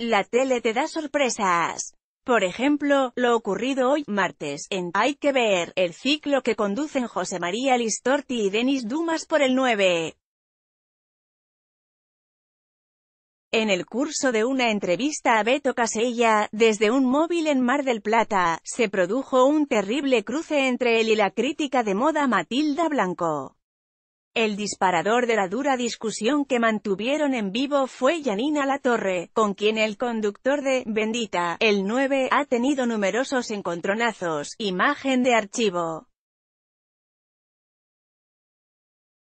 La tele te da sorpresas. Por ejemplo, lo ocurrido hoy, martes, en Hay que ver, el ciclo que conducen José María Listorti y Denis Dumas por el 9. En el curso de una entrevista a Beto Casella, desde un móvil en Mar del Plata, se produjo un terrible cruce entre él y la crítica de moda Matilda Blanco. El disparador de la dura discusión que mantuvieron en vivo fue Yanina Latorre, con quien el conductor de Bendita, el 9, ha tenido numerosos encontronazos, imagen de archivo.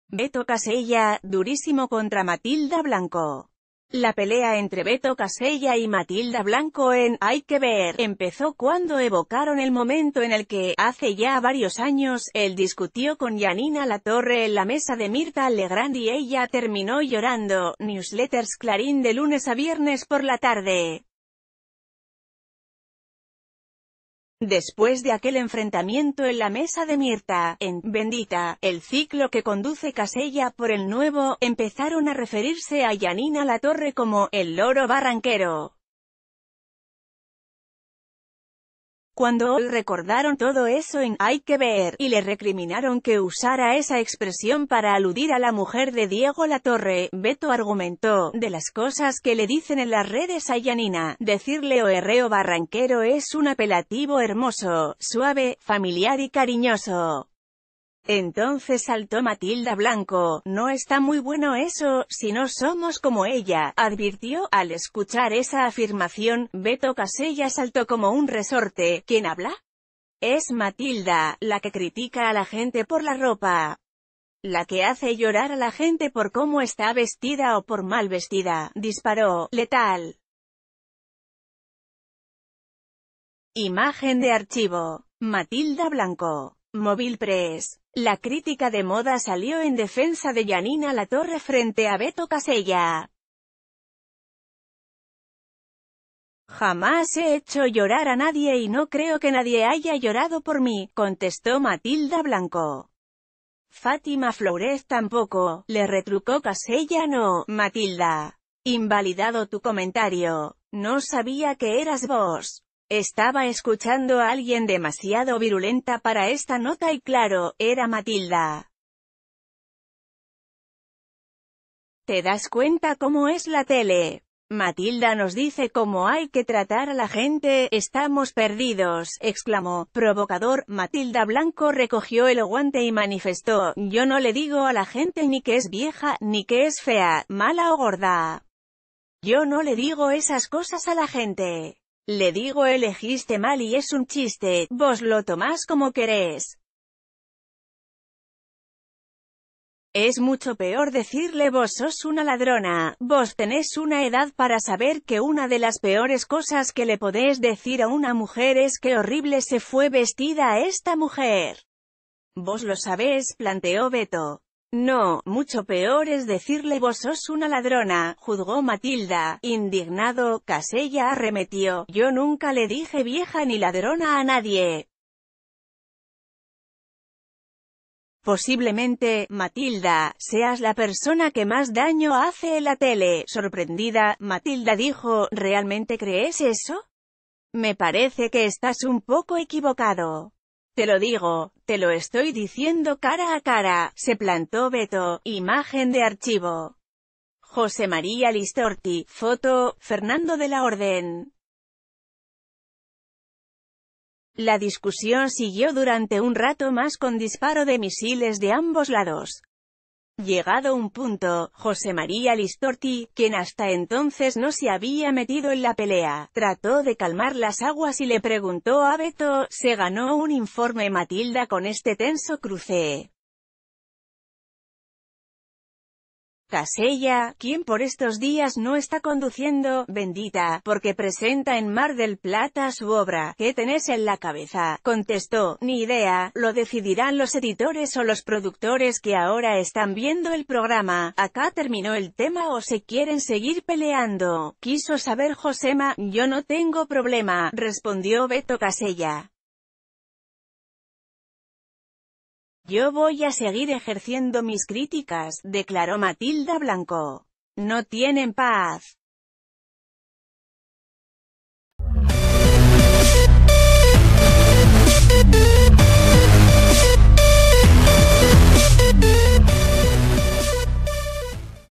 Beto Casella, durísimo contra Matilda Blanco. La pelea entre Beto Casella y Matilda Blanco en Hay que ver empezó cuando evocaron el momento en el que, hace ya varios años, él discutió con Janina Latorre en la mesa de Mirta Legrand y ella terminó llorando. Newsletters Clarín de lunes a viernes por la tarde. Después de aquel enfrentamiento en la mesa de Mirta, en Bendita, el ciclo que conduce Casella por el nuevo, empezaron a referirse a Yanina torre como «el loro barranquero». Cuando hoy recordaron todo eso en «Hay que ver» y le recriminaron que usara esa expresión para aludir a la mujer de Diego Latorre, Beto argumentó, de las cosas que le dicen en las redes a Yanina, decirle o herreo barranquero es un apelativo hermoso, suave, familiar y cariñoso. Entonces saltó Matilda Blanco, no está muy bueno eso, si no somos como ella, advirtió, al escuchar esa afirmación, Beto Casella saltó como un resorte, ¿quién habla? Es Matilda, la que critica a la gente por la ropa, la que hace llorar a la gente por cómo está vestida o por mal vestida, disparó, letal. Imagen de archivo, Matilda Blanco. Móvil Press. La crítica de moda salió en defensa de Janina Torre frente a Beto Casella. Jamás he hecho llorar a nadie y no creo que nadie haya llorado por mí, contestó Matilda Blanco. Fátima Flores tampoco, le retrucó Casella no, Matilda. Invalidado tu comentario. No sabía que eras vos. Estaba escuchando a alguien demasiado virulenta para esta nota y claro, era Matilda. ¿Te das cuenta cómo es la tele? Matilda nos dice cómo hay que tratar a la gente, estamos perdidos, exclamó, provocador, Matilda Blanco recogió el guante y manifestó, yo no le digo a la gente ni que es vieja, ni que es fea, mala o gorda. Yo no le digo esas cosas a la gente. Le digo elegiste mal y es un chiste, vos lo tomás como querés. Es mucho peor decirle vos sos una ladrona, vos tenés una edad para saber que una de las peores cosas que le podés decir a una mujer es que horrible se fue vestida esta mujer. Vos lo sabés, planteó Beto. No, mucho peor es decirle vos sos una ladrona, juzgó Matilda. Indignado, Casella arremetió, yo nunca le dije vieja ni ladrona a nadie. Posiblemente, Matilda, seas la persona que más daño hace en la tele. Sorprendida, Matilda dijo, ¿realmente crees eso? Me parece que estás un poco equivocado. Te lo digo, te lo estoy diciendo cara a cara, se plantó Beto, imagen de archivo. José María Listorti, foto, Fernando de la Orden. La discusión siguió durante un rato más con disparo de misiles de ambos lados. Llegado un punto, José María Listorti, quien hasta entonces no se había metido en la pelea, trató de calmar las aguas y le preguntó a Beto, se ganó un informe Matilda con este tenso cruce. Casella, quien por estos días no está conduciendo, bendita, porque presenta en Mar del Plata su obra, ¿qué tenés en la cabeza? Contestó, ni idea, lo decidirán los editores o los productores que ahora están viendo el programa, acá terminó el tema o se quieren seguir peleando, quiso saber Josema, yo no tengo problema, respondió Beto Casella. Yo voy a seguir ejerciendo mis críticas, declaró Matilda Blanco. No tienen paz.